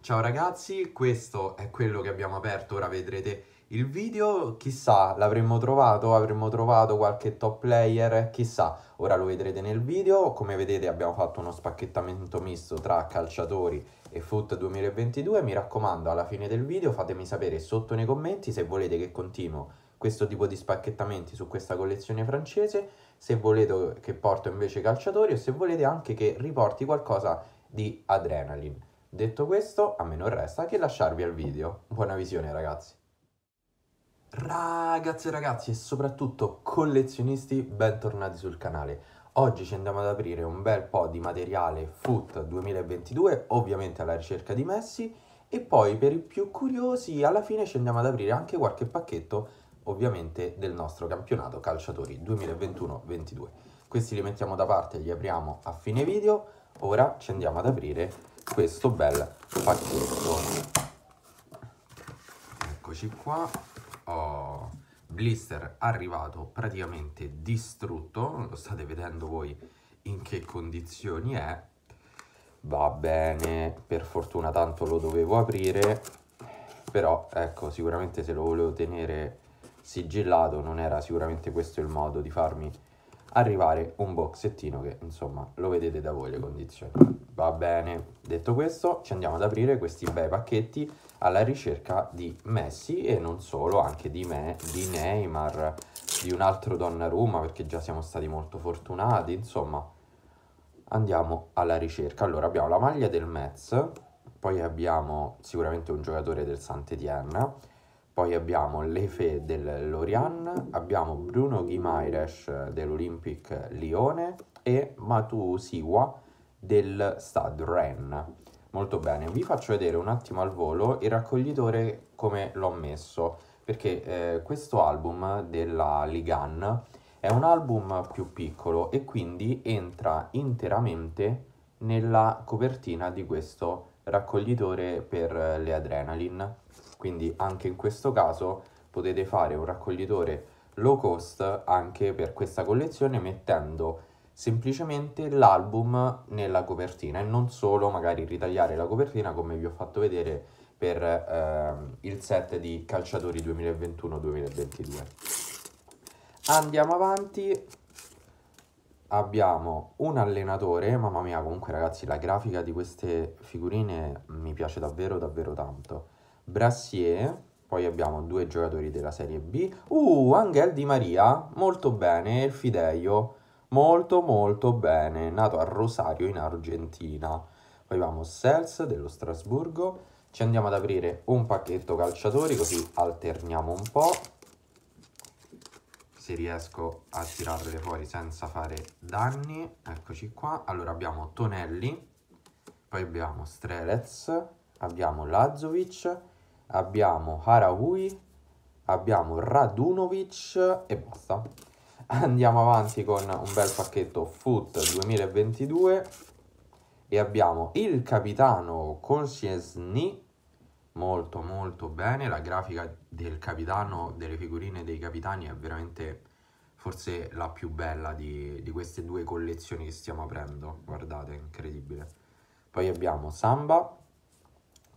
Ciao ragazzi, questo è quello che abbiamo aperto, ora vedrete il video, chissà, l'avremmo trovato, avremmo trovato qualche top player, chissà, ora lo vedrete nel video, come vedete abbiamo fatto uno spacchettamento misto tra calciatori e foot 2022, mi raccomando alla fine del video fatemi sapere sotto nei commenti se volete che continuo questo tipo di spacchettamenti su questa collezione francese, se volete che porto invece calciatori o se volete anche che riporti qualcosa di adrenaline. Detto questo, a me non resta che lasciarvi al video. Buona visione ragazzi! Ragazzi e ragazzi e soprattutto collezionisti, bentornati sul canale. Oggi ci andiamo ad aprire un bel po' di materiale FUT 2022, ovviamente alla ricerca di Messi, e poi per i più curiosi alla fine ci andiamo ad aprire anche qualche pacchetto, ovviamente, del nostro campionato calciatori 2021-22. Questi li mettiamo da parte e li apriamo a fine video ora ci andiamo ad aprire questo bel pacchetto eccoci qua oh, blister arrivato praticamente distrutto lo state vedendo voi in che condizioni è va bene per fortuna tanto lo dovevo aprire però ecco sicuramente se lo volevo tenere sigillato non era sicuramente questo il modo di farmi arrivare un boxettino che insomma lo vedete da voi le condizioni. Va bene, detto questo ci andiamo ad aprire questi bei pacchetti alla ricerca di Messi e non solo, anche di, me, di Neymar, di un altro Donnarumma perché già siamo stati molto fortunati, insomma andiamo alla ricerca. Allora abbiamo la maglia del Metz, poi abbiamo sicuramente un giocatore del Sant'Etienne, poi abbiamo Lefe del Lorient, abbiamo Bruno Ghimaires dell'Olympic Lione e Matu Siwa del Stade Rennes. Molto bene, vi faccio vedere un attimo al volo il raccoglitore come l'ho messo, perché eh, questo album della Ligan è un album più piccolo e quindi entra interamente nella copertina di questo raccoglitore per le adrenaline. Quindi anche in questo caso potete fare un raccoglitore low cost anche per questa collezione mettendo semplicemente l'album nella copertina e non solo magari ritagliare la copertina come vi ho fatto vedere per ehm, il set di calciatori 2021-2022. Andiamo avanti, abbiamo un allenatore, mamma mia comunque ragazzi la grafica di queste figurine mi piace davvero davvero tanto. Brassier, poi abbiamo due giocatori della Serie B. Uh, Angel Di Maria, molto bene, il Fideio, molto molto bene, nato a Rosario in Argentina. Poi abbiamo Sels dello Strasburgo, ci andiamo ad aprire un pacchetto calciatori così alterniamo un po'. Se riesco a tirarle fuori senza fare danni, eccoci qua. Allora abbiamo Tonelli, poi abbiamo Strelez, abbiamo Lazovic, abbiamo Harawi, abbiamo Radunovic e basta. Andiamo avanti con un bel pacchetto Foot 2022 e abbiamo il capitano Consciesny, molto molto bene, la grafica del capitano, delle figurine dei capitani è veramente forse la più bella di, di queste due collezioni che stiamo aprendo, guardate, incredibile. Poi abbiamo Samba,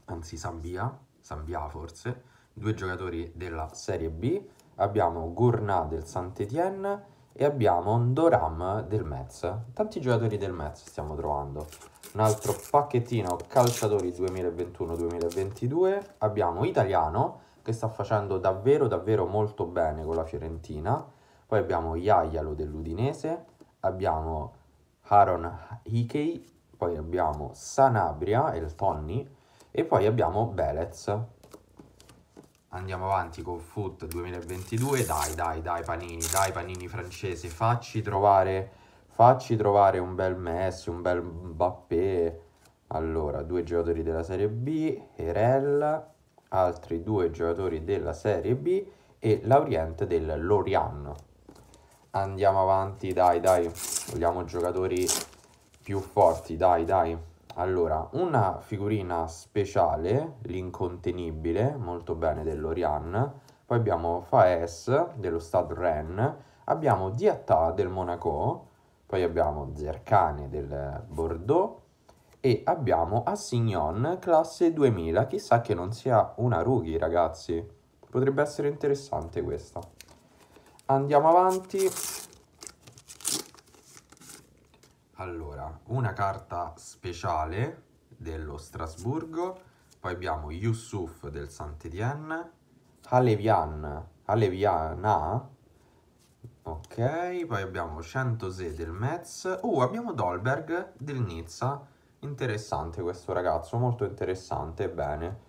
anzi Sambia, Sanvia forse, due giocatori della Serie B, abbiamo Gournat del Saint-Étienne e abbiamo Doram del Metz. Tanti giocatori del Metz stiamo trovando. Un altro pacchettino calciatori 2021-2022, abbiamo Italiano che sta facendo davvero davvero molto bene con la Fiorentina, poi abbiamo Iaialo dell'Udinese, abbiamo Aaron Hickey, poi abbiamo Sanabria e il Tonni e poi abbiamo Belez. Andiamo avanti con Foot 2022. Dai, dai, dai panini, dai panini francesi. Facci trovare, facci trovare un bel Messi, un bel Mbappé. Allora, due giocatori della Serie B, Erel, altri due giocatori della Serie B e Lauriente del Lorian. Andiamo avanti, dai, dai. Vogliamo giocatori più forti, dai, dai. Allora, una figurina speciale, l'incontenibile, molto bene dell'Orian. Poi abbiamo Faes dello Stade Rennes. Abbiamo Diattà del Monaco. Poi abbiamo Zercane del Bordeaux. E abbiamo Assignon classe 2000. Chissà che non sia una Rughi, ragazzi. Potrebbe essere interessante questa. Andiamo avanti. Allora, una carta speciale dello Strasburgo, poi abbiamo Yusuf del Saint-Étienne, Alevian, Aleviana, ok, poi abbiamo Centose del Metz, oh, abbiamo Dolberg del Nizza, interessante questo ragazzo, molto interessante, bene.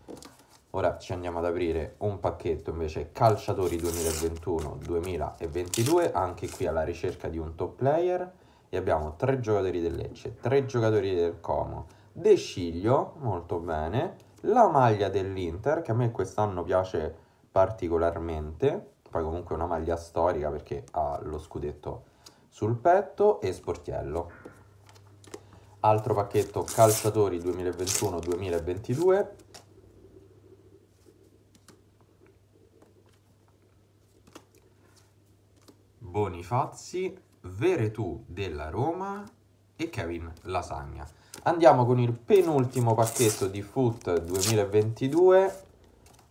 Ora ci andiamo ad aprire un pacchetto invece calciatori 2021-2022, anche qui alla ricerca di un top player e abbiamo tre giocatori del Lecce, tre giocatori del Como, De Sciglio, molto bene, la maglia dell'Inter, che a me quest'anno piace particolarmente, poi comunque è una maglia storica perché ha lo scudetto sul petto e sportiello. Altro pacchetto calciatori 2021-2022. Bonifazzi, Veretù della Roma e Kevin Lasagna. Andiamo con il penultimo pacchetto di Foot 2022.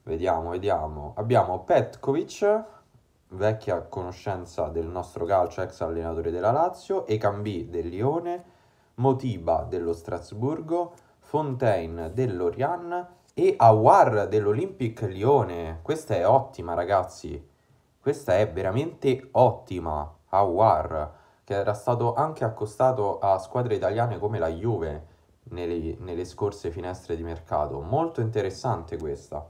Vediamo, vediamo. Abbiamo Petkovic, vecchia conoscenza del nostro calcio, ex allenatore della Lazio, Ecambi del Lione, Motiba dello Strasburgo, Fontaine dell'Orian e Awar dell'Olympic Lione. Questa è ottima, ragazzi. Questa è veramente ottima. Awar, che era stato anche accostato a squadre italiane come la Juve nelle, nelle scorse finestre di mercato. Molto interessante questa.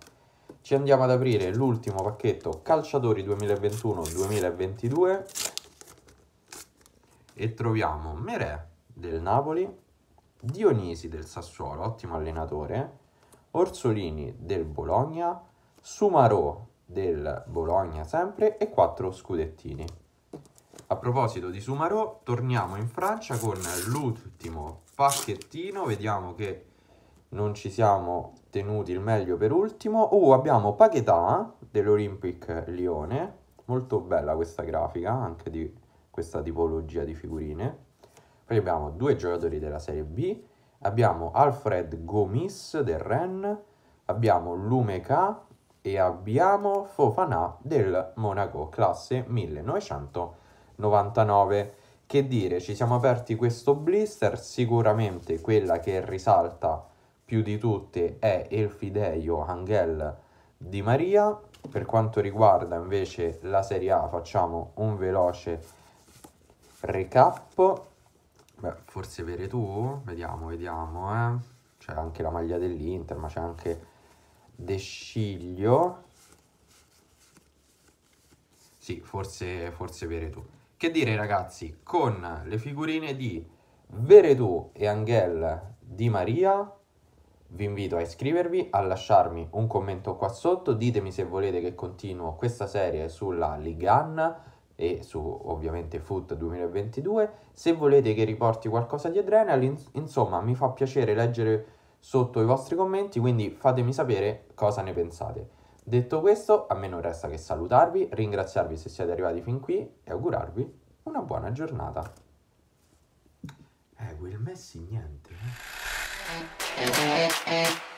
Ci andiamo ad aprire l'ultimo pacchetto calciatori 2021-2022 e troviamo Merè del Napoli, Dionisi del Sassuolo, ottimo allenatore, Orsolini del Bologna, Sumarò del Bologna sempre e quattro scudettini. A proposito di Sumarò, torniamo in Francia con l'ultimo pacchettino, vediamo che non ci siamo tenuti il meglio per ultimo. Oh, abbiamo Paquetà dell'Olympic Lione, molto bella questa grafica, anche di questa tipologia di figurine. Poi abbiamo due giocatori della Serie B, abbiamo Alfred Gomis del Rennes, abbiamo Lumeca e abbiamo Fofana del Monaco, classe 1900. 99 che dire, ci siamo aperti questo blister, sicuramente quella che risalta più di tutte è il Fideio Angel di Maria, per quanto riguarda invece la Serie A facciamo un veloce recap, Beh, forse vere tu, vediamo, vediamo, eh. c'è anche la maglia dell'Inter, ma c'è anche De Sciglio, sì, forse, forse vere tu. Che dire ragazzi, con le figurine di Veredù e Angel Di Maria vi invito a iscrivervi, a lasciarmi un commento qua sotto, ditemi se volete che continuo questa serie sulla Ligan e su ovviamente Foot 2022, se volete che riporti qualcosa di Adrenal, insomma mi fa piacere leggere sotto i vostri commenti, quindi fatemi sapere cosa ne pensate. Detto questo, a me non resta che salutarvi, ringraziarvi se siete arrivati fin qui e augurarvi una buona giornata. Eh, quel Messi niente. Eh?